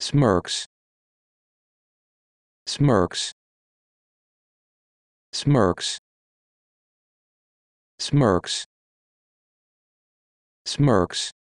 smirks smirks smirks smirks smirks